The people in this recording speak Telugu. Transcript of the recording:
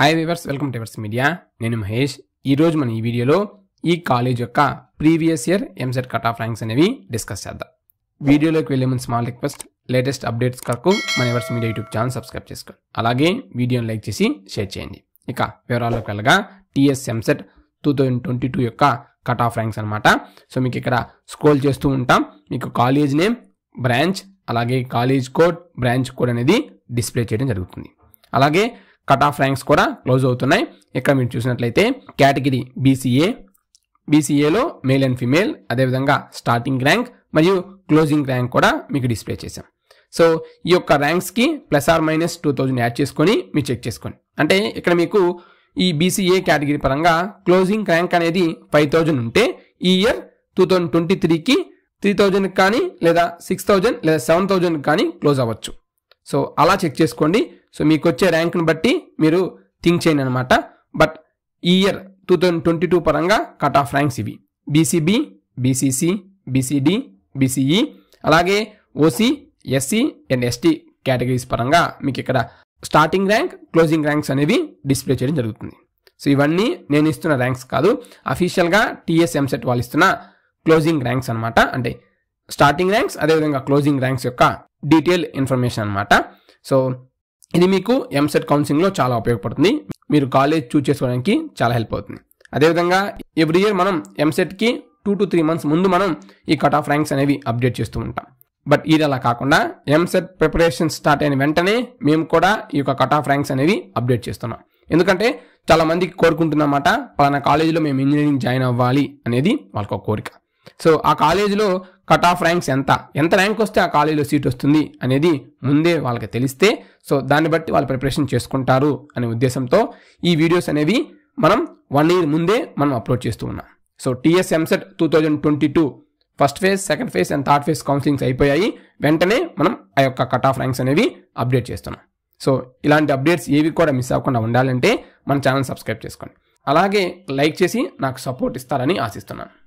hi viewers welcome to viewers media నేను మహేష్ ఈరోజు మన ఈ వీడియోలో ఈ కాలేజ్ యొక్క previous year EAMCET cut off ranks అనేవి డిస్కస్ చేద్దాం వీడియోలోకి వెళ్ళే ముందు స్మాల్ రిక్వెస్ట్ లేటెస్ట్ అప్డేట్స్ కొరకు మన viewers media YouTube channel subscribe చేసుకోండి అలాగే వీడియోని లైక్ చేసి షేర్ చేయండి ఇక వివరాల్లోకి వెళ్ళగా TS EAMCET two thousand twenty two యొక్క కట్ ఆఫ్ ర్యాంక్స్ అనమాట సో మీకు ఇక్కడ స్క్రోల్ చేస్తూ ఉంటాం మీకు కాలేజ్ నేమ్ బ్రాంచ్ అలాగే కాలేజ్ కోడ్ బ్రాంచ్ కోడ్ అనేది డిస్ప్లే చేయడం జరుగుతుంది అలాగే కట్ ఆఫ్ ర్యాంక్స్ కూడా క్లోజ్ అవుతున్నాయి ఇక్కడ మీరు చూసినట్లయితే కేటగిరీ బీసీఏ బీసీఏలో మేల్ అండ్ ఫీమేల్ అదేవిధంగా స్టార్టింగ్ ర్యాంక్ మరియు క్లోజింగ్ ర్యాంక్ కూడా మీకు డిస్ప్లే చేశాం సో ఈ యొక్క ర్యాంక్స్కి plus or minus two thousand add చేసుకొని మీరు చెక్ చేసుకోండి అంటే ఇక్కడ మీకు ఈ బీసీఏ కేటగిరీ పరంగా క్లోజింగ్ ర్యాంక్ అనేది ఫైవ్ థౌజండ్ ఉంటే ఈ ఇయర్ టూ థౌజండ్ ట్వంటీ త్రీకి త్రీ థౌజండ్కి కానీ లేదా సిక్స్ థౌజండ్ లేదా సెవెన్ థౌజండ్కి కానీ క్లోజ్ అవ్వచ్చు సో అలా చెక్ చేసుకోండి సో మీకు వచ్చే ర్యాంక్ను బట్టి మీరు థింక్ చేయండి అనమాట బట్ ఈ year two thousand twenty two పరంగా కట్ ఆఫ్ ర్యాంక్స్ ఇవి బీసీబీ బీసీసీ బీసీడీ బీసీఈ అలాగే OC SC and ST categories పరంగా మీకు ఇక్కడ స్టార్టింగ్ ర్యాంక్ క్లోజింగ్ ర్యాంక్స్ అనేవి డిస్ప్లే చేయడం జరుగుతుంది సో ఇవన్నీ నేను ఇస్తున్న ర్యాంక్స్ కాదు అఫీషియల్గా టీఎస్ఎంసెట్ ఎంసెట్ వాళ్ళు ఇస్తున్న క్లోజింగ్ ర్యాంక్స్ అనమాట అంటే స్టార్టింగ్ ర్యాంక్స్ అదేవిధంగా క్లోజింగ్ ర్యాంక్స్ యొక్క డీటెయిల్ ఇన్ఫర్మేషన్ అనమాట సో ఇది మీకు ఎంసెట్ కౌన్సిలింగ్లో e చాలా ఉపయోగపడుతుంది మీరు కాలేజ్ చూజ్ చేసుకోవడానికి చాలా హెల్ప్ అవుతుంది అదేవిధంగా ఎవ్రీ ఇయర్ మనం ఎంసెట్కి టూ టు త్రీ మంత్స్ ముందు మనం ఈ కట్ ఆఫ్ ర్యాంక్స్ అనేవి అప్డేట్ చేస్తూ ఉంటాం బట్ ఇది అలా కాకుండా ఎంసెట్ ప్రిపరేషన్ స్టార్ట్ అయిన వెంటనే మేము కూడా ఈ యొక్క కట్ ఆఫ్ ర్యాంక్స్ అనేవి అప్డేట్ చేస్తున్నాం ఎందుకంటే చాలా మందికి కోరుకుంటున్నమాట పలానా కాలేజీలో మేము ఇంజనీరింగ్ జాయిన్ అవ్వాలి అనేది వాళ్ళకు కోరిక సో ఆ కాలేజీలో కట్ ఆఫ్ ర్యాంక్స్ ఎంత ఎంత ర్యాంక్ వస్తే ఆ కాలేజీలో సీట్ వస్తుంది అనేది ముందే వాళ్ళకి తెలిస్తే సో దాన్ని బట్టి వాళ్ళు ప్రిపరేషన్ చేసుకుంటారు అనే ఉద్దేశంతో ఈ వీడియోస్ అనేవి మనం వన్ ఇయర్ ముందే మనం అప్లోడ్ చేస్తూ ఉన్నాం so TS EAMCET two thousand twenty two first phase second phase and third phase counsellings అయిపోయాయి వెంటనే మనం ఆ యొక్క కట్ ఆఫ్ ర్యాంక్స్ అనేవి అప్డేట్ చేస్తున్నాం సో ఇలాంటి అప్డేట్స్ ఏవి కూడా మిస్ అవ్వకుండా ఉండాలంటే మన ఛానల్ సబ్స్క్రైబ్ చేసుకోండి అలాగే లైక్ చేసి నాకు సపోర్ట్ ఇస్తారని ఆశిస్తున్నాను